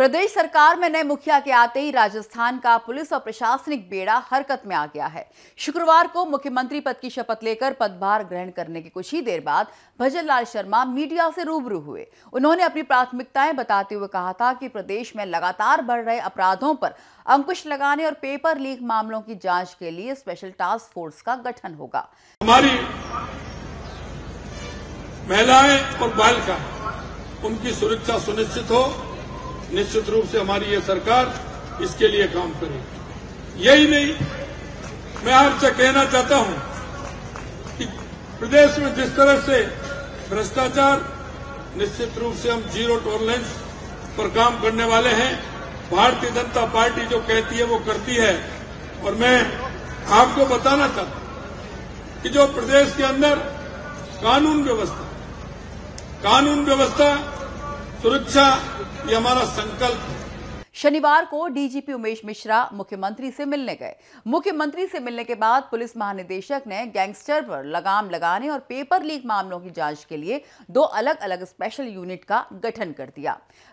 प्रदेश सरकार में नए मुखिया के आते ही राजस्थान का पुलिस और प्रशासनिक बेड़ा हरकत में आ गया है शुक्रवार को मुख्यमंत्री पद की शपथ लेकर पदभार ग्रहण करने के कुछ ही देर बाद भजन लाल शर्मा मीडिया से रूबरू हुए उन्होंने अपनी प्राथमिकताएं बताते हुए कहा था कि प्रदेश में लगातार बढ़ रहे अपराधों पर अंकुश लगाने और पेपर लीक मामलों की जाँच के लिए स्पेशल टास्क फोर्स का गठन होगा हमारी महिलाएं और बालिका उनकी सुरक्षा सुनिश्चित हो निश्चित रूप से हमारी ये सरकार इसके लिए काम करेगी यही नहीं मैं आपसे कहना चाहता हूं कि प्रदेश में जिस तरह से भ्रष्टाचार निश्चित रूप से हम जीरो टॉलरेंस पर काम करने वाले हैं भारतीय जनता पार्टी जो कहती है वो करती है और मैं आपको बताना चाहता हूं कि जो प्रदेश के अंदर कानून व्यवस्था कानून व्यवस्था सुरक्षा ये हमारा संकल्प शनिवार को डीजीपी उमेश मिश्रा मुख्यमंत्री से मिलने गए मुख्यमंत्री से मिलने के बाद पुलिस महानिदेशक ने गैंगस्टर पर लगाम लगाने और पेपर लीक मामलों की जांच के लिए दो अलग अलग स्पेशल यूनिट का गठन कर दिया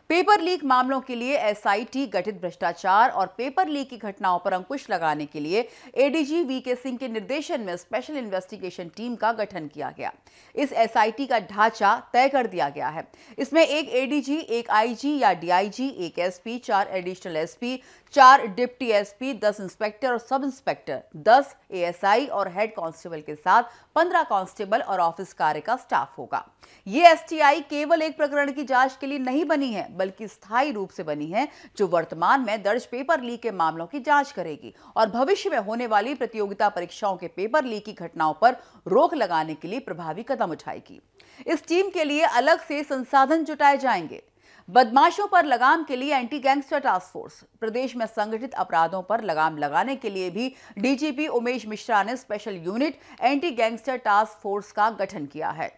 पेपर लीक मामलों के लिए एसआईटी गठित भ्रष्टाचार और पेपर लीक की घटनाओं पर अंकुश लगाने के लिए एडीजी वी के सिंह के निर्देशन में स्पेशल इन्वेस्टिगेशन टीम का गठन किया गया इस एस का ढांचा तय कर दिया गया है इसमें एक एडीजी एक आईजी या डीआईजी एक एसपी चार एडिशनल एसपी, चार डिप्टी एसपी, दस इंस्पेक्टर और सब इंस्पेक्टर दस एएसआई और हेड कांस्टेबल के साथ पंद्रह कांस्टेबल और ऑफिस कार्य का स्टाफ होगा ये एसटीआई केवल एक प्रकरण की जांच के लिए नहीं बनी है बल्कि स्थायी रूप से बनी है जो वर्तमान में दर्ज पेपर लीक के मामलों की जांच करेगी और भविष्य में होने वाली प्रतियोगिता परीक्षाओं के पेपर लीक की घटनाओं पर रोक लगाने के लिए प्रभावी कदम उठाएगी इस टीम के लिए अलग से संसाधन जुटाए जाएंगे बदमाशों पर लगाम के लिए एंटी गैंगस्टर टास्क फोर्स प्रदेश में संगठित अपराधों पर लगाम लगाने के लिए भी डीजीपी उमेश मिश्रा ने special unit anti gangster task force का गठन किया है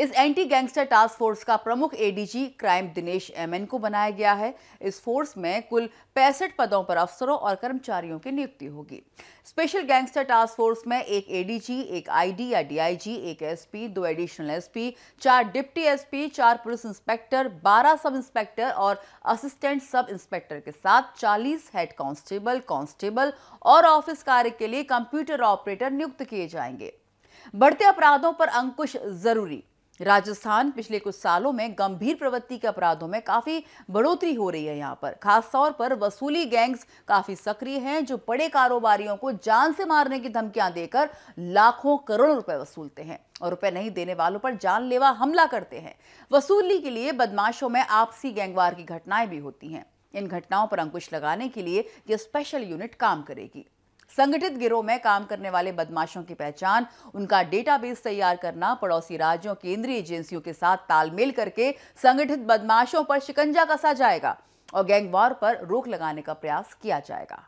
इस एंटी गैंगस्टर टास्क फोर्स का प्रमुख एडीजी क्राइम दिनेश एमएन को बनाया गया है इस फोर्स में कुल पैंसठ पदों पर अफसरों और कर्मचारियों की नियुक्ति होगी स्पेशल गैंगस्टर टास्क फोर्स में एक एडीजी एक आईडी या डीआईजी एक एसपी दो एडिशनल एसपी चार डिप्टी एसपी चार पुलिस इंस्पेक्टर बारह सब इंस्पेक्टर और असिस्टेंट सब इंस्पेक्टर के साथ चालीस हेड कांस्टेबल कांस्टेबल और ऑफिस कार्य के लिए कंप्यूटर ऑपरेटर नियुक्त किए जाएंगे बढ़ते अपराधों पर अंकुश जरूरी राजस्थान पिछले कुछ सालों में गंभीर प्रवृत्ति के अपराधों में काफ़ी बढ़ोतरी हो रही है यहाँ पर खासतौर पर वसूली गैंग्स काफ़ी सक्रिय हैं जो बड़े कारोबारियों को जान से मारने की धमकियां देकर लाखों करोड़ों रुपए वसूलते हैं और रुपए नहीं देने वालों पर जानलेवा हमला करते हैं वसूली के लिए बदमाशों में आपसी गैंगवार की घटनाएं भी होती हैं इन घटनाओं पर अंकुश लगाने के लिए यह स्पेशल यूनिट काम करेगी संगठित गिरोह में काम करने वाले बदमाशों की पहचान उनका डेटाबेस तैयार करना पड़ोसी राज्यों केंद्रीय एजेंसियों के साथ तालमेल करके संगठित बदमाशों पर शिकंजा कसा जाएगा और गैंगवार पर रोक लगाने का प्रयास किया जाएगा